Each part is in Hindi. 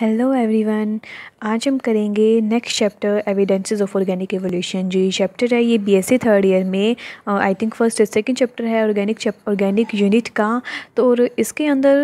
हेलो एवरीवन आज हम करेंगे next chapter evidences of organic evolution जो ये चैप्टर है ये बीएससी थर्ड ईयर में I think first second chapter है ऑर्गेनिक ऑर्गेनिक यूनिट का तो और इसके अंदर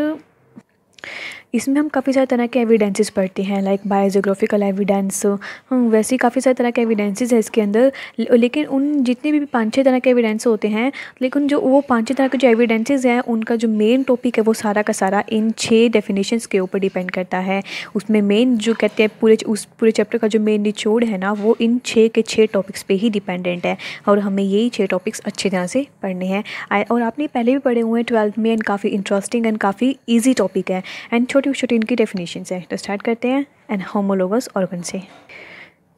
इसमें हम काफ़ी सारे तरह के एविडेंसेस पढ़ते हैं लाइक बायोजोग्राफिकल एविडेंस वैसे काफ़ी सारे तरह के एविडेंसेस है इसके अंदर लेकिन उन जितने भी पाँच छः तरह के एविडेंस होते हैं लेकिन जो वो पाँच छः तरह के जो एविडेंसेज हैं उनका जो मेन टॉपिक है वो सारा का सारा इन छः डेफिनेशन के ऊपर डिपेंड करता है उसमें मेन जो कहते हैं पूरे उस पूरे चैप्टर का जो मेन निचोड़ है ना वो इन छः के छः टॉपिक्स पर ही डिपेंडेंट है और हमें यही छः टॉपिक्स अच्छी तरह से पढ़ने हैं और आपने पहले भी पढ़े हुए हैं ट्वेल्थ में एंड काफ़ी इंटरेस्टिंग एंड काफ़ी ईजी टॉपिक है एंड छोटे प्रोटोक्योशोटिन की डेफिनेशन है तो स्टार्ट करते हैं एंड होमोलोगस ऑर्गन से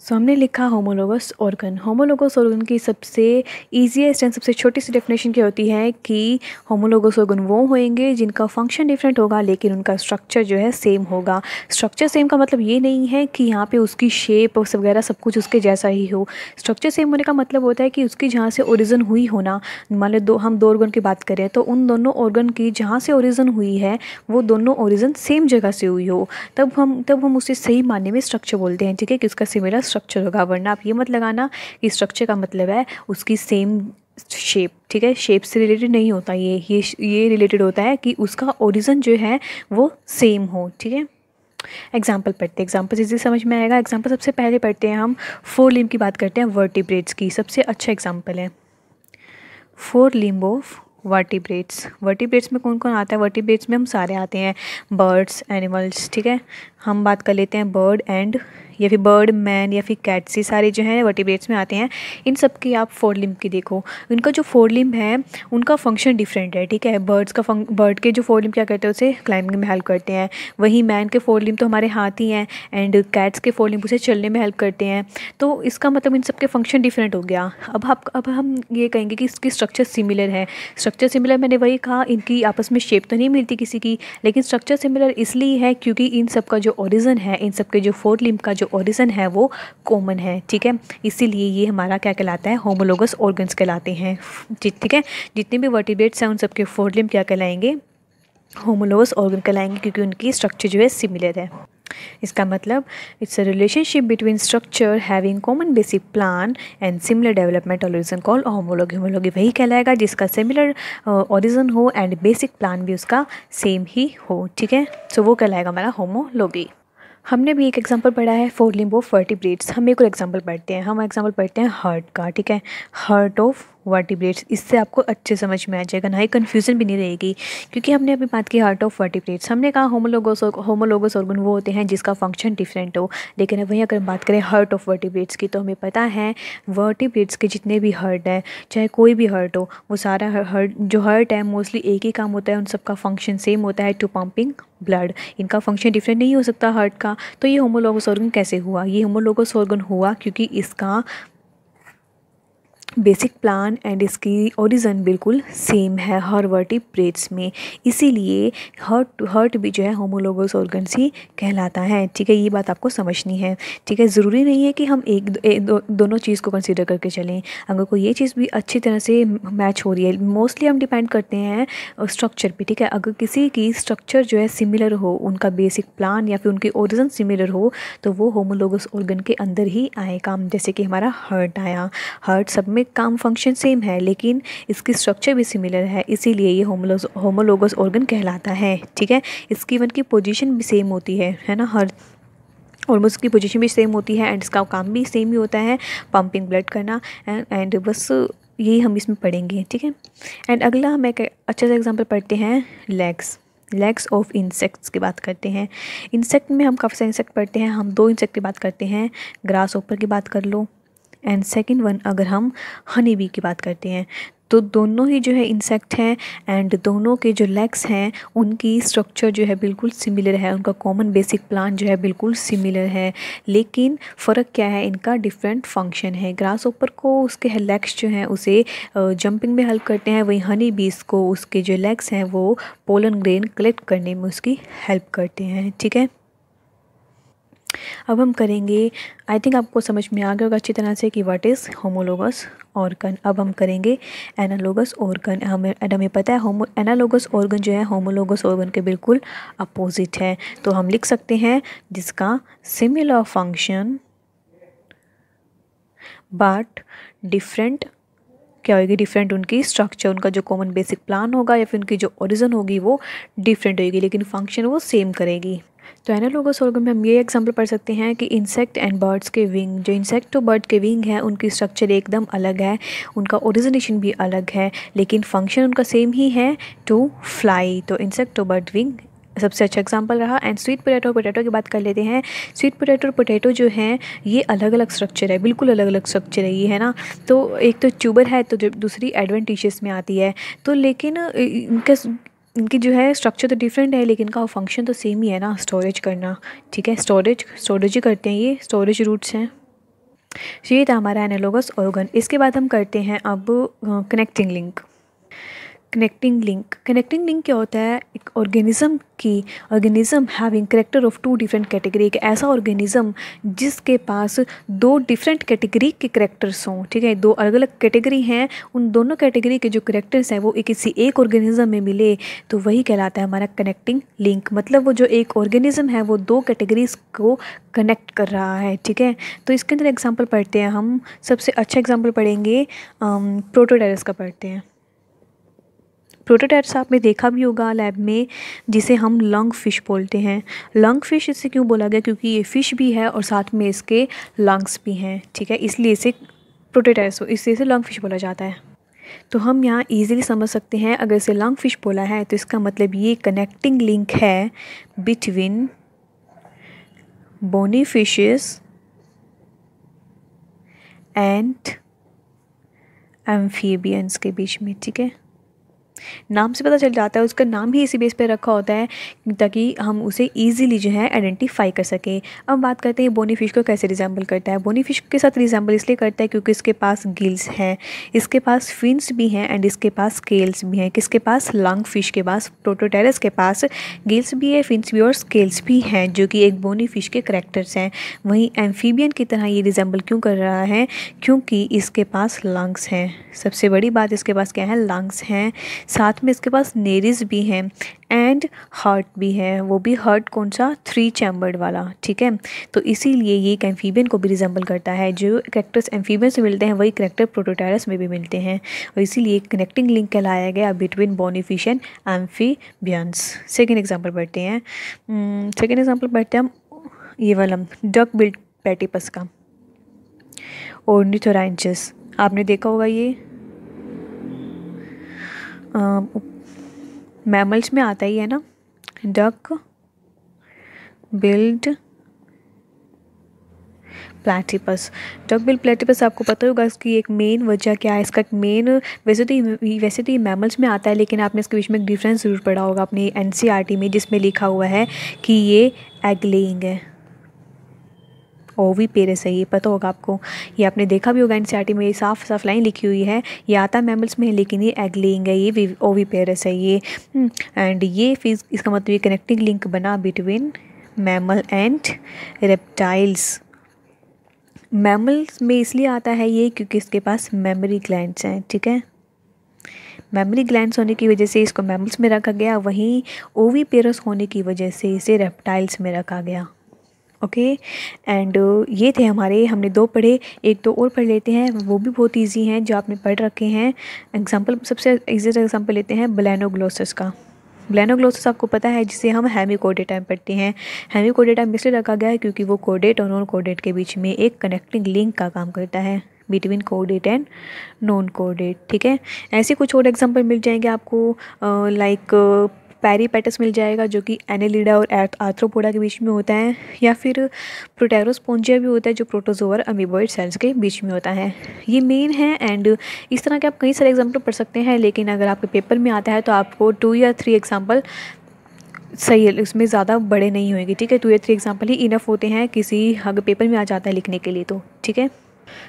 सो so, हमने लिखा होमोलोगस ऑर्गन होमोलोगस ऑर्गन की सबसे ईजीएस्ट एंड सबसे छोटी सी डेफिनेशन क्या होती है कि होमोलोगस ऑर्गन वो होंगे जिनका फंक्शन डिफरेंट होगा लेकिन उनका स्ट्रक्चर जो है सेम होगा स्ट्रक्चर सेम का मतलब ये नहीं है कि यहाँ पे उसकी शेप वगैरह सब कुछ उसके जैसा ही हो स्ट्रक्चर सेम होने का मतलब होता है कि उसकी जहाँ से ओरिजन हुई होना मान लो दो हम दो ऑर्गन की बात करें तो उन दोनों ऑर्गन की जहाँ से ओरिजन हुई है वो दोनों ओरिजन सेम जगह से हुई हो तब हम तब हम उसे सही मानने में स्ट्रक्चर बोलते हैं ठीक है कि उसका सिमिलर स्ट्रक्चर होगा वरना आप ये मत लगाना कि स्ट्रक्चर का मतलब है उसकी सेम शेप ठीक है शेप से रिलेटेड नहीं होता ये ये ये रिलेटेड होता है कि उसका ओरिजन जो है वो सेम हो ठीक है एग्जाम्पल पढ़ते हैं एग्जाम्पल इसी समझ में आएगा एग्जाम्पल सबसे पहले पढ़ते हैं हम फोर लिम्ब की बात करते हैं वर्टिब्रेट्स की सबसे अच्छा एग्जाम्पल है forelimb of vertebrates vertebrates में कौन कौन आता है वर्टिब्रेट्स में हम सारे आते हैं बर्ड्स एनिमल्स ठीक है हम बात कर लेते हैं बर्ड एंड या फिर बर्ड मैन या फिर कैट्स ये सारे जो हैं वर्टिब्रेट्स में आते हैं इन सब की आप फोर लिम्ब की देखो इनका जो फोर लिम्ब है उनका फंक्शन डिफरेंट है ठीक है बर्ड्स का फंक बर्ड के जो फोर लिम्ब क्या करते हैं उसे क्लाइंबिंग में हेल्प करते हैं वहीं मैन के फोर लिम्ब तो हमारे हाथ ही हैं एंड कैट्स के फोर लिम्ब उसे चलने में हेल्प करते हैं तो इसका मतलब इन सब के फंक्शन डिफरेंट हो गया अब आप अब हम ये कहेंगे कि इसकी स्ट्रक्चर सिमिलर है स्ट्रक्चर सिमिलर मैंने वही कहा इनकी आपस में शेप तो नहीं मिलती किसी की लेकिन स्ट्रक्चर सिमिलर इसलिए है क्योंकि इन सब का जो ओरिज़न है इन सब के जो फोर लिम्ब का जो ओरिज़न है वो कॉमन है ठीक है इसीलिए ये हमारा क्या कहलाता है होमोलोगस ऑर्गन्स कहलाते हैं ठीक है जितने भी वर्टिब्रेट्स हैं उन सबके फोर लिम्ब क्या कहलाएंगे होमोलोगस ऑर्गन कहलाएंगे क्योंकि उनकी स्ट्रक्चर जो है सिमिलर है इसका मतलब it's a relationship between structure having common basic plan and similar development origin call homology homology वही कहलाएगा जिसका सिमिलर ऑरिजन uh, हो एंड बेसिक प्लान भी उसका सेम ही हो ठीक है सो वो कहलाएगा हमारा होमोलॉगी हमने भी एक एग्जांपल पढ़ा है फोर लिम्बो फर्टिब्रेड्स हम एक और एग्जांपल पढ़ते हैं हम एग्जांपल पढ़ते हैं हर्ट का ठीक है हर्ट ऑफ वर्टिब्रेट्स इससे आपको अच्छे समझ में आ जाएगा ना ही कन्फ्यूज़न भी नहीं रहेगी क्योंकि हमने अभी बात की हार्ट ऑफ वर्टिब्रेट्स हमने कहा होमोलोगोस होमोलोगोस ऑर्गन वो होते हैं जिसका फंक्शन डिफरेंट हो लेकिन वहीं अगर हम बात करें हार्ट ऑफ वर्टिब्रेट्स की तो हमें पता है वर्टिब्रेट्स के जितने भी हर्ट हैं चाहे कोई भी हर्ट हो वो सारा हर्ट जो हर्ट है मोस्टली एक ही काम होता है उन सबका फंक्शन सेम होता है टू पम्पिंग ब्लड इनका फंक्शन डिफरेंट नहीं हो सकता हार्ट का तो ये होमोलोगस ऑर्गन कैसे हुआ ये होमोलोगस ऑर्गन हुआ क्योंकि इसका बेसिक प्लान एंड इसकी ओरिजन बिल्कुल सेम है हर प्रेट्स में इसीलिए हर्ट हर्ट भी जो है होमोलोगस ऑर्गन ही कहलाता है ठीक है ये बात आपको समझनी है ठीक है ज़रूरी नहीं है कि हम एक ए, दो, दोनों चीज़ को कंसिडर करके चलें अगर कोई ये चीज़ भी अच्छी तरह से मैच हो रही है मोस्टली हम डिपेंड करते हैं स्ट्रक्चर पर ठीक है अगर किसी की स्ट्रक्चर जो है सिमिलर हो उनका बेसिक प्लान या फिर उनकी ओरिजन सिमिलर हो तो वो होमोलोगस ऑर्गन के अंदर ही आए काम जैसे कि हमारा हर्ट आया हर्ट सब में काम फंक्शन सेम है लेकिन इसकी स्ट्रक्चर भी सिमिलर है इसीलिए ये होमोलोस होमोलोगस ऑर्गन कहलाता है ठीक है इसकी वन की पोजीशन भी सेम होती है है ना हर ऑलमोस्ट की पोजीशन भी सेम होती है एंड इसका काम भी सेम ही होता है पंपिंग ब्लड करना एंड बस यही हम इसमें पढ़ेंगे ठीक है एंड अगला हम एक अच्छा सा एग्जाम्पल पढ़ते हैं लेग्स लेग्स ऑफ इंसेक्ट्स की बात करते हैं इंसेक्ट में हम काफ़ी सारे इंसेक्ट पढ़ते हैं हम दो इंसेक्ट की बात करते हैं ग्रास ऊपर की बात कर लो एंड सेकेंड वन अगर हम हनी बी की बात करते हैं तो दोनों ही जो है इंसेक्ट हैं एंड दोनों के जो लेग्स हैं उनकी स्ट्रक्चर जो है बिल्कुल सिमिलर है उनका कॉमन बेसिक प्लान जो है बिल्कुल सिमिलर है लेकिन फ़र्क क्या है इनका डिफरेंट फंक्शन है ग्रास ऊपर को उसके है लेग्स जो हैं उसे जंपिंग में हेल्प करते हैं वहीं हनी बीस को उसके जो लेग्स हैं वो पोलन ग्रेन कलेक्ट करने में उसकी हेल्प करते हैं ठीक है अब हम करेंगे आई थिंक आपको समझ में आ गया होगा अच्छी तरह से कि व्हाट इज़ होमोलोगस ऑर्गन अब हम करेंगे एनालोगस ऑर्गन हमें हमें पता है होमो एनालोगस ऑर्गन जो है होमोलोगस ऑर्गन के बिल्कुल अपोजिट है तो हम लिख सकते हैं जिसका सिमिलर फंक्शन बट डिफरेंट क्या होगी डिफरेंट उनकी स्ट्रक्चर उनका जो कॉमन बेसिक प्लान होगा या फिर उनकी जो ओरिजन होगी वो डिफरेंट होगी लेकिन फंक्शन वो सेम करेगी तो एनालोगस सोलगम में हम ये एग्जांपल पढ़ सकते हैं कि इंसेक्ट एंड बर्ड्स के विंग जो इंसेक्ट और बर्ड के विंग हैं उनकी स्ट्रक्चर एकदम अलग है उनका ओरिजिनेशन भी अलग है लेकिन फंक्शन उनका सेम ही है टू फ्लाई तो इंसेक्ट और बर्ड विंग सबसे अच्छा एग्जाम्पल रहा एंड स्वीट पोटैटो और पोटैटो की बात कर लेते हैं स्वीट पोटैटो और पोटैटो जो हैं ये अलग अलग स्ट्रक्चर है बिल्कुल अलग अलग स्ट्रक्चर है ये है ना तो एक तो ट्यूबर है तो दूसरी एडवेंटिशियस में आती है तो लेकिन इनका इनकी जो है स्ट्रक्चर तो डिफरेंट है लेकिन इनका फंक्शन तो सेम ही है ना स्टोरेज करना ठीक है स्टोरेज स्टोरेज ही करते हैं ये स्टोरेज रूट्स हैं ये था हमारा एनालोगस ऑर्गन इसके बाद हम करते हैं अब connecting uh, link connecting link connecting link क्या होता है एक ऑर्गेनिज़म की organism having character of two different category एक ऐसा ऑर्गेनिज़म जिसके पास दो डिफरेंट कैटेगरी के करेक्टर्स हों ठीक है दो अलग अलग कैटेगरी हैं उन दोनों कैटेगरी के जो करेक्टर्स हैं वो एक किसी एक ऑर्गेनिज़म में मिले तो वही कहलाता है हमारा कनेक्टिंग लिंक मतलब वो जो एक ऑर्गेनिज़म है वो दो कैटेगरीज़ को कनेक्ट कर रहा है ठीक है तो इसके अंदर एग्जाम्पल पढ़ते हैं हम सबसे अच्छा एग्जाम्पल पढ़ेंगे प्रोटोडायरस का पढ़ते हैं प्रोटोटाइप्स आपने देखा भी होगा लैब में जिसे हम लंग फ़िश बोलते हैं लंग फ़िश इसे क्यों बोला गया क्योंकि ये फ़िश भी है और साथ में इसके लंग्स भी हैं ठीक है इसलिए इसे प्रोटोटाइप्स इसलिए इसे लंग फ़िश बोला जाता है तो हम यहाँ इजीली समझ सकते हैं अगर इसे लंग फ़िश बोला है तो इसका मतलब ये कनेक्टिंग लिंक है between bony fishes and amphibians के बीच में ठीक है नाम से पता चल जाता है उसका नाम ही इसी बेस पर रखा होता है ताकि हम उसे ईजिली जो है आइडेंटिफाई कर सकें अब बात करते हैं बोनी फिश को कैसे रिजेंबल करता है बोनी फिश के साथ रिजेंबल इसलिए करता है क्योंकि इसके पास गिल्स हैं इसके पास फिन्स भी हैं एंड इसके पास स्केल्स भी हैं किसके पास लंग फिश के पास प्रोटोटेरस के पास गिल्स भी है फिन्स भी और स्केल्स भी हैं जो कि एक बोनी फिश के करेक्टर्स हैं वहीं एम्फीबियन की तरह ये रिजेंबल क्यों कर रहा है क्योंकि इसके पास लंग्स हैं सबसे बड़ी बात इसके पास क्या है लंग्स हैं साथ में इसके पास नेरिस भी हैं एंड हार्ट भी है वो भी हार्ट कौन सा थ्री चैम्बर्ड वाला ठीक है तो इसीलिए ये एक एम्फीबियन को भी रिजेंबल करता है जो करेक्टर्स एम्फीबियन से मिलते हैं वही करेक्टर प्रोटोटायरस में भी मिलते हैं और इसीलिए कनेक्टिंग लिंक कहलाया गया between and amphibians second example पढ़ते हैं सेकेंड hmm, एग्जाम्पल पढ़ते हैं ये वाला डक बिल्ड पैटिपस का और आपने देखा होगा ये मैमल्स में आता ही है ना duck billed platypus duck billed platypus आपको पता होगा इसकी एक मेन वजह क्या है इसका मेन वैसे तो वैसे तो ये मैमल्स तो में आता है लेकिन आपने इसके बीच में एक डिफरेंस ज़रूर पढ़ा होगा अपने एन e में जिसमें लिखा हुआ है कि ये एग लेइंग है ओवी वी है ये पता होगा आपको ये आपने देखा भी होगा एन में ये साफ साफ लाइन लिखी हुई है ये आता मेमल्स में है लेकिन ये एग लिंग है ये ओ वी पेरेस है ये एंड हम्म, ये फिज इसका मतलब ये कनेक्टिंग लिंक बना between mammal and reptiles mammals में इसलिए आता है ये क्योंकि इसके पास मेमोरी ग्लैंड्स हैं ठीक है मेमोरी ग्लैंड्स होने की वजह से इसको मैमल्स में रखा गया वहीं ओवी पेरस होने की वजह से इसे रेप्टाइल्स में रखा गया ओके एंड uh, ये थे हमारे हमने दो पढ़े एक दो और पढ़ लेते हैं वो भी बहुत इजी हैं जो आपने पढ़ रखे हैं एग्जांपल सबसे ईजीस्ट एग्जांपल लेते हैं ब्लैनोग्लोसिस का ब्लैनोग्लोसिस आपको पता है जिसे हम हैमी कोडेटाइम पढ़ते हैं हैमी कोडेटाइम इसलिए रखा गया है क्योंकि वो कोडेट और नॉन कोडेट के बीच में एक कनेक्टिंग लिंक का काम करता है between coded and non coded ठीक है ऐसे कुछ और एग्जांपल मिल जाएंगे आपको लाइक पैरीपेटस मिल जाएगा जो कि एनेलिडा और आर्थ्रोपोडा के बीच में होता है या फिर प्रोटेरोस्पोंजिया भी होता है जो प्रोटोजोअर अमीबॉइड सेल्स के बीच में होता है ये मेन है एंड इस तरह के आप कई सारे एग्जाम्पल पढ़ सकते हैं लेकिन अगर आपके पेपर में आता है तो आपको टू या थ्री एग्जाम्पल सही है इसमें ज़्यादा बड़े नहीं होंगे ठीक है टू या थ्री एग्जाम्पल ही इनफ होते हैं किसी अगर पेपर में आ जाता है लिखने के लिए तो ठीक है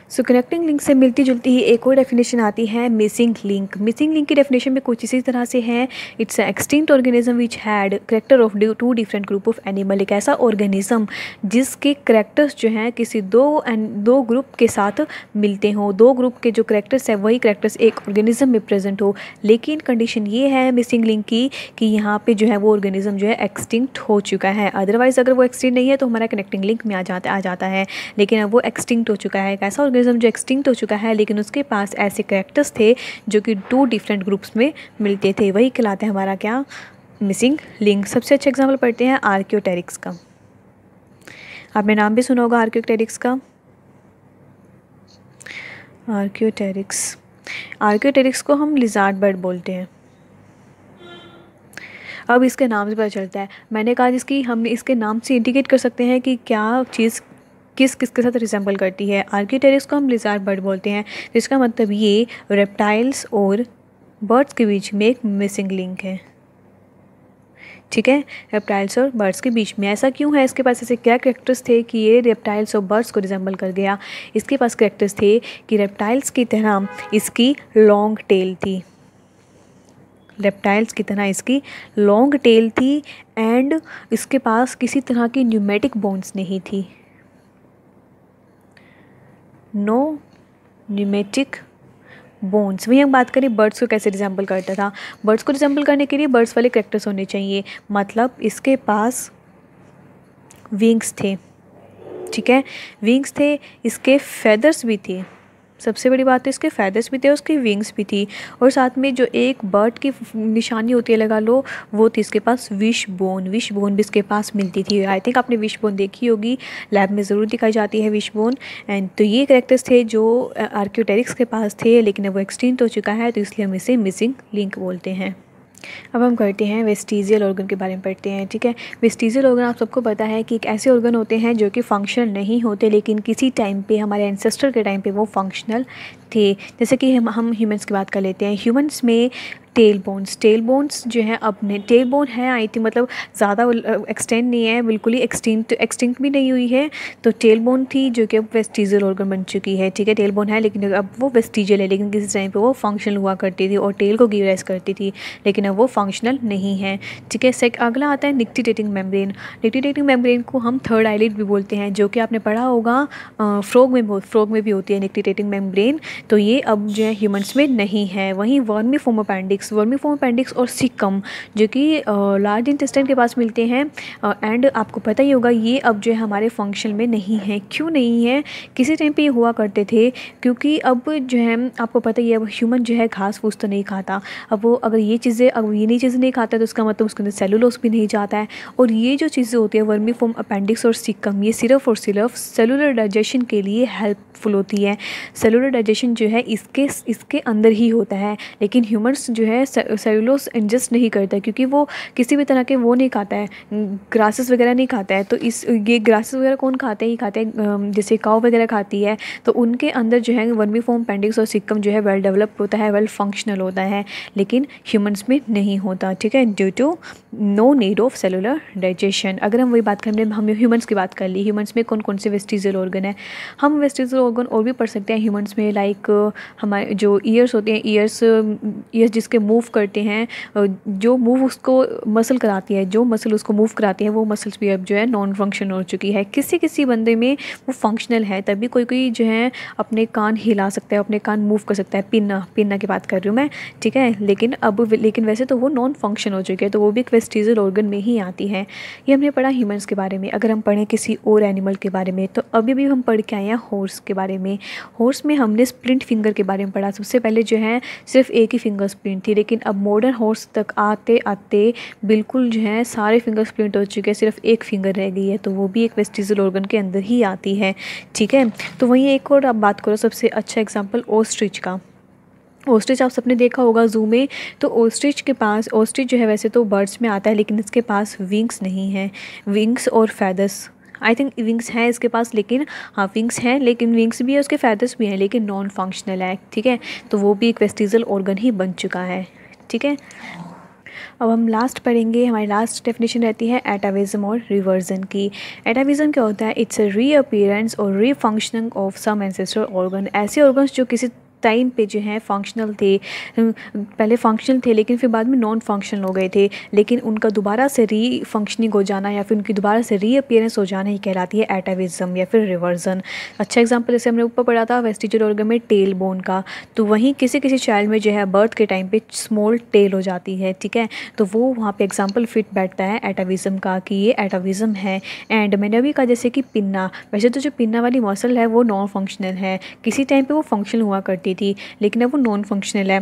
सो कनेक्टिंग लिंक से मिलती जुलती ही एक और डेफिनेशन आती है मिसिंग लिंक मिसिंग लिंक की डेफिनेशन भी कुछ इसी तरह से है it's extinct organism which had character of two different group of animal एक ऐसा ऑर्गेनिज्म जिसके करेक्टर्स जो हैं किसी दो दो ग्रुप के साथ मिलते हों दो ग्रुप के जो करेक्टर्स है वही करेक्टर्स एक ऑर्गेनिज्म में प्रेजेंट हो लेकिन कंडीशन ये है मिसिंग लिंक की कि यहाँ पर जो है वो ऑर्गेनिज्म जो है एक्सटिंक्ट हो चुका है अदरवाइज़ अगर वो एक्सटिंक्ट नहीं है तो हमारा कनेक्टिंग लिंक में आ जाता आ जाता है लेकिन अब वो एक्सटिंक्ट हो चुका है ऐसा ऑर्गेनिज्म जो एक्सटिंक्ट हो चुका है लेकिन उसके पास ऐसे करेक्टर्स थे जो कि टू डिफरेंट ग्रुप्स में मिलते थे वही कहलाते हैं हमारा क्या मिसिंग लिंक सबसे अच्छा एग्जाम्पल पढ़ते हैं आर्क्योटेरिक्स का आपने नाम भी सुना होगा आर्क्योटेरिक्स का आर्क्योटेरिक्स आर्क्योटेरिक्स को हम लिजार्ड बर्ड बोलते हैं अब इसके नाम से पता चलता है मैंने कहा जिसकी हम इसके नाम से इंडिकेट कर सकते हैं कि क्या चीज़ किस किस के साथ रिजेंबल करती है आर्किटेरिस को हम लिजार बर्ड बोलते हैं जिसका मतलब ये रेप्टाइल्स और बर्ड्स के बीच में एक मिसिंग लिंक है ठीक है रेप्टाइल्स और बर्ड्स के बीच में ऐसा क्यों है इसके पास ऐसे क्या करेक्टर्स थे कि ये रेप्टाइल्स और बर्ड्स को रिजेंबल कर गया इसके पास करेक्टर्स थे कि रेप्टाइल्स की तरह इसकी लॉन्ग टेल थी रेप्टाइल्स की तरह इसकी लॉन्ग टेल थी एंड इसके पास किसी तरह की न्यूमेटिक बोन्स नहीं थी नो न्यूमेटिक बोन्स वहीं हम बात करें बर्ड्स को कैसे रिजेंबल करता था बर्ड्स को रिजेंबल करने के लिए बर्ड्स वाले करेक्टर्स होने चाहिए मतलब इसके पास विंग्स थे ठीक है विंग्स थे इसके फेदर्स भी थे सबसे बड़ी बात तो इसके फैदर्स भी थे उसकी विंग्स भी थी और साथ में जो एक बर्ड की निशानी होती है लगा लो वो थी इसके पास विश बोन विश बोन भी इसके पास मिलती थी आई थिंक आपने विश बोन देखी होगी लैब में ज़रूर दिखाई जाती है विश बोन एंड तो ये करेक्टर्स थे जो आर्क्योटेरिक्स uh, के पास थे लेकिन अब वो एक्सटेंट हो चुका है तो इसलिए हम इसे मिसिंग लिंक बोलते हैं अब हम करते हैं वेस्टिजियल ऑर्गन के बारे में पढ़ते हैं ठीक है वेस्टिजियल ऑर्गन आप सबको पता है कि एक ऐसे ऑर्गन होते हैं जो कि फंक्शनल नहीं होते लेकिन किसी टाइम पे हमारे एंसेस्टर के टाइम पे वो फंक्शनल थे जैसे कि हम हम ह्यूमंस की बात कर लेते हैं ह्यूमंस में टेल बोन्स टेल बोन्स जो है अपने टेल बोन है आई थी मतलब ज़्यादा एक्सटेंड नहीं है बिल्कुल ही एक्सटिंक्ट एक्सटिंक्ट भी नहीं हुई है तो टेल बोन थी जो कि अब वेस्टिजल ऑर्गन बन चुकी है ठीक है टेल बोन है लेकिन अब वो वेस्टिजल है लेकिन किसी टाइम पर वो फंक्शनल हुआ करती थी और टेल को गिवराइज करती थी लेकिन अब वो फंक्शनल नहीं है ठीक है सेक अगला आता है निक्टिटेटिंग मेम्ब्रेन निक्टिटेटिंग मेम्ब्रेन को हम थर्ड आईलिड भी बोलते हैं जो कि आपने पढ़ा होगा फ्रॉग में फ्रॉग में भी होती है निक्टिटेटिंग मेम्ब्रेन तो ये अब जो है ह्यूमन्स में नहीं है वहीं वर्मी फोमोपैंडिक्स अपेंडिक्स वर्मी फॉर्म अपेंडिक्स और सिकम जो कि लार्ज इंटेस्टाइन के पास मिलते हैं एंड आपको पता ही होगा ये अब जो है हमारे फंक्शन में नहीं है क्यों नहीं है किसी टाइम पे ये हुआ करते थे क्योंकि अब जो है आपको पता ही है अब ह्यूमन जो है घास फूस तो नहीं खाता अब वो अगर ये चीज़ें अब ये नई चीज़ें नहीं खाता तो उसका मतलब उसके अंदर सेलुलोस भी नहीं जाता है और ये जो चीज़ें होती है वर्मी फॉर्म अपेंडिक्स और सिकम ये सिर्फ और सिर्फ सेलुलर डाइजेशन के लिए हेल्पफुल होती है सेलुलर डाइजेशन जो है इसके इसके अंदर ही होता है लेकिन ह्यूमन्स जो है है सेलुलोस इंजस्ट नहीं करता क्योंकि वो किसी भी तरह के वो नहीं खाता है ग्रासेस वगैरह नहीं खाता है तो इस ये ग्रासेस वगैरह कौन खाते ही खाते हैं जैसे काव वगैरह खाती है तो उनके अंदर जो है वर्मी फॉर्म पेंडिक्स और सिक्कम जो है वेल डेवलप होता है वेल फंक्शनल होता है लेकिन ह्यूमन्स में नहीं होता ठीक है due to no need of cellular digestion अगर हम वही बात करें हम ह्यूमन्स की बात कर ली ह्यूमन्स में कौन कौन से वेस्टिजल ऑर्गन है हम वेस्टिजल ऑर्गन और भी पढ़ सकते हैं ह्यूमन्स में लाइक हमारे जो ईयर्स होते हैं ईयर्स ईयर्स जिसके के मूव करते हैं जो मूव उसको मसल कराती है जो मसल उसको मूव कराती है वो मसल्स भी अब जो है नॉन फंक्शन हो चुकी है किसी किसी बंदे में वो फंक्शनल है तभी कोई कोई जो है अपने कान हिला सकता है अपने कान मूव कर सकता है पिन्ना पिन्ना की बात कर रही हूँ मैं ठीक है लेकिन अब लेकिन वैसे तो वो नॉन फंक्शन हो चुकी है तो वो भी एक वेस्टिजल ऑर्गन में ही आती है ये हमने पढ़ा ह्यूमन्स के बारे में अगर हम पढ़ें किसी और एनिमल के बारे में तो अभी भी हम पढ़ के आए हैं हॉर्स के बारे में हॉर्स में हमने स्प्रिंट फिंगर के बारे में पढ़ा सबसे पहले जो है सिर्फ एक ही फिंगर स्प्रिंट थी लेकिन अब मॉडर्न हॉर्स तक आते आते बिल्कुल जो है सारे फिंगर स्प्लिट हो चुके हैं सिर्फ एक फिंगर रह गई है तो वो भी एक वेस्टिजल ऑर्गन के अंदर ही आती है ठीक है तो वहीं एक और आप बात करो सबसे अच्छा एग्जाम्पल ओस्ट्रिच का ओस्ट्रिच आप सबने देखा होगा जू में तो ओस्ट्रिच के पास ओस्ट्रिच जो है वैसे तो बर्ड्स में आता है लेकिन इसके पास विंग्स नहीं है विंग्स और फैदर्स आई थिंक विंग्स हैं इसके पास लेकिन हाँ विंग्स हैं लेकिन विंग्स भी है उसके फैदर्स भी हैं लेकिन नॉन फंक्शनल है ठीक है तो वो भी एक वेस्टिजल ऑर्गन ही बन चुका है ठीक है अब हम लास्ट पढ़ेंगे हमारी लास्ट डेफिनेशन रहती है एटाविज़म और रिवर्जन की एटाविज़म क्या होता है इट्स अ रीअपियरेंस और refunctioning of some ancestor organ ऐसे ऑर्गन्स जो किसी टाइम पे जो है फंक्शनल थे हम्म, पहले फंक्शनल थे लेकिन फिर बाद में नॉन फंक्शनल हो गए थे लेकिन उनका दोबारा से री फंक्शनिंग हो जाना या फिर उनकी दोबारा से री अपियरेंस हो जाना ही कहलाती है एटाविज़म या फिर रिवर्जन अच्छा एग्जाम्पल जैसे हमने ऊपर पढ़ा था वेस्टिजल ऑर्गन में टेल बोन का तो वहीं किसी किसी चाइल्ड में जो है बर्थ के टाइम पर स्मॉल टेल हो जाती है ठीक है तो वो वहाँ पर एग्जाम्पल फिट बैठता है एटाविज़म का कि ये एटाविज़म है एंड मैंने अभी कहा जैसे कि पिन्ना वैसे तो जो पिन्ना वाली मसल है वो नॉन फंक्शनल है किसी टाइम पर वो फंक्शनल हुआ करती थी लेकिन अब वो नॉन फंक्शनल है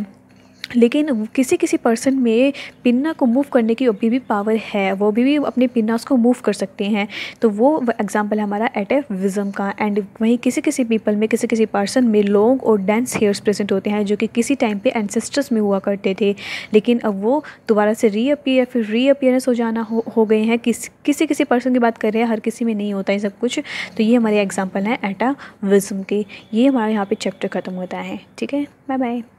लेकिन किसी किसी पर्सन में पिन्ना को मूव करने की अभी भी पावर है वो भी, भी अपने पिन्ना उसको मूव कर सकते हैं तो वो एग्ज़ाम्पल हमारा एटेविज़म का एंड वहीं किसी किसी पीपल में किसी किसी पर्सन में लॉन्ग और डेंस हेयर्स प्रेजेंट होते हैं जो कि किसी टाइम पे एंसेस्टर्स में हुआ करते थे लेकिन अब वो दोबारा से रीअपियर फिर रीअपियरेंस हो जाना हो, हो गए हैं किस किसी किसी पर्सन की बात कर रहे हैं हर किसी में नहीं होता है सब कुछ तो ये हमारे एग्ज़ाम्पल हैं एटाविज़म के ये हमारा यहाँ पर चैप्टर ख़त्म होता है ठीक है बाय बाय